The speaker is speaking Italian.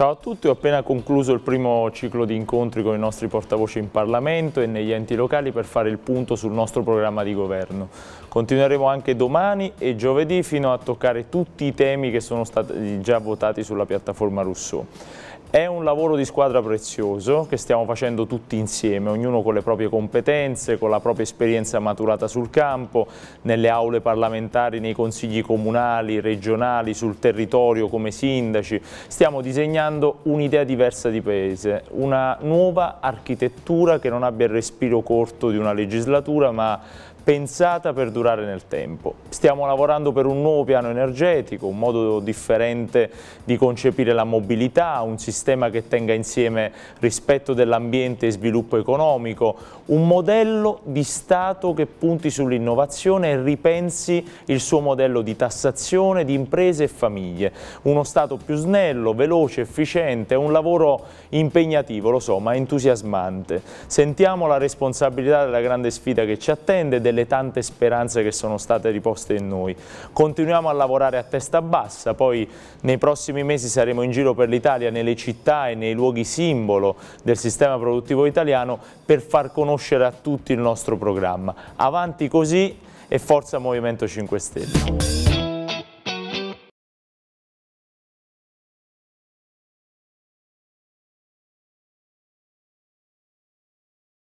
Ciao a tutti, ho appena concluso il primo ciclo di incontri con i nostri portavoce in Parlamento e negli enti locali per fare il punto sul nostro programma di governo. Continueremo anche domani e giovedì fino a toccare tutti i temi che sono stati già votati sulla piattaforma Rousseau. È un lavoro di squadra prezioso che stiamo facendo tutti insieme, ognuno con le proprie competenze, con la propria esperienza maturata sul campo, nelle aule parlamentari, nei consigli comunali, regionali, sul territorio come sindaci. Stiamo disegnando un'idea diversa di paese, una nuova architettura che non abbia il respiro corto di una legislatura ma pensata per durare nel tempo. Stiamo lavorando per un nuovo piano energetico, un modo differente di concepire la mobilità, un sistema che tenga insieme rispetto dell'ambiente e sviluppo economico, un modello di Stato che punti sull'innovazione e ripensi il suo modello di tassazione di imprese e famiglie. Uno Stato più snello, veloce, efficiente, un lavoro impegnativo, lo so, ma entusiasmante. Sentiamo la responsabilità della grande sfida che ci attende, delle delle tante speranze che sono state riposte in noi. Continuiamo a lavorare a testa bassa, poi nei prossimi mesi saremo in giro per l'Italia, nelle città e nei luoghi simbolo del sistema produttivo italiano per far conoscere a tutti il nostro programma. Avanti così e forza Movimento 5 Stelle.